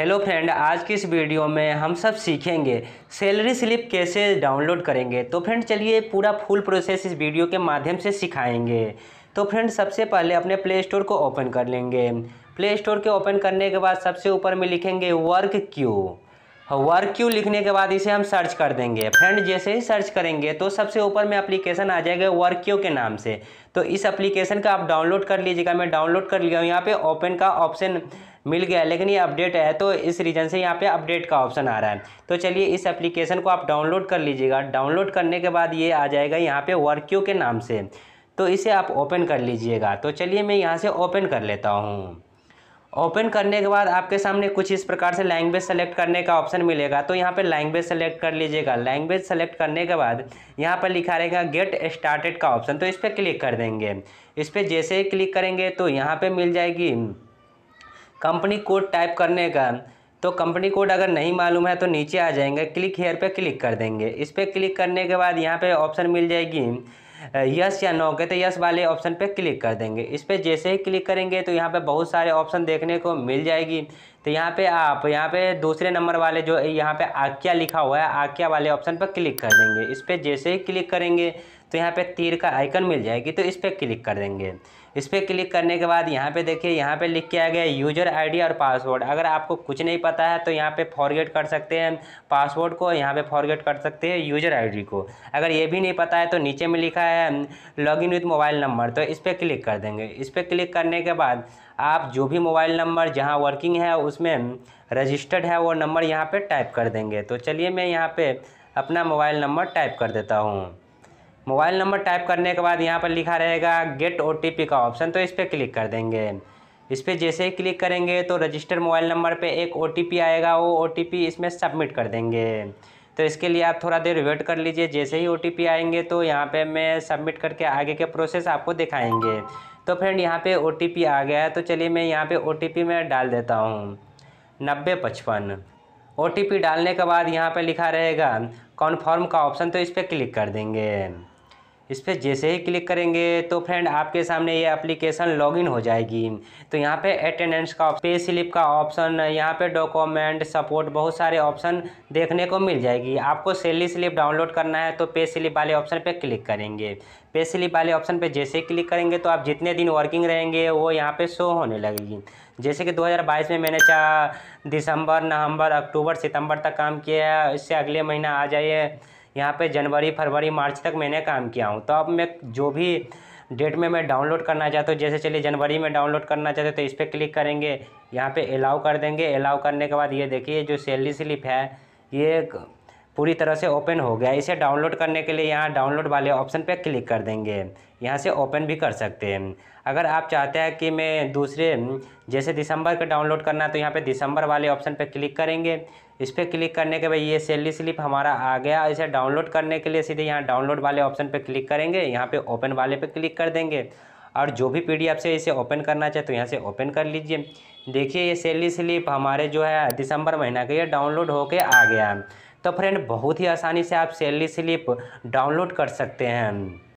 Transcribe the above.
hello friend आज की इस वीडियो में हम सब सीखेंगे सैलरी स्लिप कैसे डाउनलोड करेंगे तो फ्रेंड चलिए पूरा फुल प्रोसेस इस वीडियो के माध्यम से सिखाएंगे तो फ्रेंड सबसे पहले अपने प्ले स्टोर को ओपन कर लेंगे प्ले स्टोर के ओपन करने के बाद सबसे ऊपर में लिखेंगे वर्क क्यू हाँ, वर्क क्यू लिखने के बाद इसे हम सर्च कर देंगे फ्रेंड जैसे ही सर्च करेंगे तो सबसे ऊपर में एप्लीकेशन आ जाएगा वर्क क्यू के नाम से तो इस एप्लीकेशन का आप डाउनलोड कर लीजिएगा मैं डाउनलोड कर लिया हूँ यहाँ पे ओपन का ऑप्शन मिल गया लेकिन ये अपडेट है तो इस रीजन से यहाँ पे अपडेट का ऑप्शन आ रहा है तो चलिए इस एप्लीकेशन को आप डाउनलोड कर लीजिएगा डाउनलोड करने के बाद ये आ जाएगा यहाँ पे वर्क क्यू के नाम से तो इसे आप ओपन कर लीजिएगा तो चलिए मैं यहाँ से ओपन कर लेता हूँ ओपन करने के बाद आपके सामने कुछ इस प्रकार से लैंग्वेज सेलेक्ट करने का ऑप्शन मिलेगा तो यहाँ पे लैंग्वेज सेलेक्ट कर लीजिएगा लैंग्वेज सेलेक्ट करने के बाद यहाँ पर लिखा रहेगा गेट स्टार्टेड का ऑप्शन तो इस पर क्लिक कर देंगे इस पर जैसे ही क्लिक करेंगे तो यहाँ पर मिल जाएगी कंपनी कोड टाइप करने का तो कंपनी कोड अगर नहीं मालूम है तो नीचे आ जाएंगे क्लिक हेयर पर क्लिक कर देंगे इस पर क्लिक करने के बाद यहाँ पे ऑप्शन मिल जाएगी यस या नो तो यस वाले ऑप्शन पे क्लिक कर देंगे इस पर जैसे ही क्लिक करेंगे तो यहाँ पे बहुत सारे ऑप्शन देखने को मिल जाएगी तो यहाँ पे आप यहाँ पे दूसरे नंबर वाले जो यहाँ पे आक्या लिखा हुआ है आक्या वाले ऑप्शन पर क्लिक कर देंगे इस पर जैसे ही क्लिक करेंगे तो यहाँ पे तीर का आइकन मिल जाएगी तो इस पर क्लिक कर देंगे इस पर क्लिक करने के बाद यहाँ पे देखिए यहाँ पे लिख के आ गया यूजर आईडी और पासवर्ड अगर आपको कुछ नहीं पता है तो यहाँ पे फॉरगेट कर सकते हैं पासवर्ड को यहाँ पे फॉरगेट कर सकते हैं यूजर आईडी को अगर ये भी नहीं पता है तो नीचे में लिखा है log in with mobile number तो इस पर क्लिक कर देंगे इस पर क्लिक करने के बाद आप जो भी मोबाइल नंबर जहाँ वर्किंग है उसमें रजिस्टर्ड है वो नंबर यहाँ पे टाइप कर देंगे तो चलिए मैं यहाँ पे अपना मोबाइल नंबर टाइप कर देता हूँ मोबाइल नंबर टाइप करने के बाद यहाँ पर लिखा रहेगा गेट ओ का ऑप्शन तो इस पर क्लिक कर देंगे इस पर जैसे ही क्लिक करेंगे तो रजिस्टर्ड मोबाइल नंबर पर एक ओ आएगा वो ओ इसमें सबमिट कर देंगे तो इसके लिए आप थोड़ा देर वेट कर लीजिए जैसे ही ओ आएंगे तो यहाँ पर मैं सबमिट करके आगे के प्रोसेस आपको दिखाएँगे तो फ्रेंड यहाँ पे ओ आ गया है तो चलिए मैं यहाँ पे ओ मैं डाल देता हूँ नब्बे पचपन ओ डालने के बाद यहाँ पर लिखा रहेगा कॉन्फर्म का ऑप्शन तो इस पर क्लिक कर देंगे इस पर जैसे ही क्लिक करेंगे तो फ्रेंड आपके सामने ये एप्लीकेशन लॉगिन हो जाएगी तो यहाँ पे अटेंडेंस का पे स्लिप का ऑप्शन यहाँ पे डॉक्यूमेंट सपोर्ट बहुत सारे ऑप्शन देखने को मिल जाएगी आपको सैलरी स्लिप डाउनलोड करना है तो पे स्लिप वाले ऑप्शन पर क्लिक करेंगे पे स्लिप वाले ऑप्शन पर जैसे ही क्लिक करेंगे तो आप जितने दिन वर्किंग रहेंगे वो यहाँ पे शो होने लगेगी जैसे कि 2022 में मैंने चाह दिसंबर नवंबर अक्टूबर सितंबर तक काम किया है इससे अगले महीना आ जाइए यहाँ पे जनवरी फरवरी मार्च तक मैंने काम किया हूँ तो अब मैं जो भी डेट में मैं डाउनलोड करना चाहता हूँ जैसे चलिए जनवरी में डाउनलोड करना चाहते तो इस पर क्लिक करेंगे यहाँ पर अलाउ कर देंगे अलाउ करने के बाद ये देखिए जो सैलरी स्लिप है ये पूरी तरह से ओपन हो गया इसे डाउनलोड करने के लिए यहाँ डाउनलोड वाले ऑप्शन पर क्लिक कर देंगे यहाँ से ओपन भी कर सकते हैं अगर आप चाहते हैं कि मैं दूसरे जैसे दिसंबर का डाउनलोड करना तो यहाँ पे दिसंबर वाले ऑप्शन पर क्लिक करेंगे इस पर क्लिक करने के बाद ये सैलरी स्लिप हमारा आ गया इसे डाउनलोड करने के लिए सीधे यहाँ डाउनलोड वाले ऑप्शन पर क्लिक करेंगे यहाँ पर ओपन वाले पर क्लिक कर देंगे और जो भी पी से इसे ओपन करना चाहे तो यहाँ से ओपन कर लीजिए देखिए ये सैलरी स्लिप हमारे जो है दिसंबर महीना का ये डाउनलोड होके आ गया तो फ्रेंड बहुत ही आसानी से आप सैलरी स्लिप डाउनलोड कर सकते हैं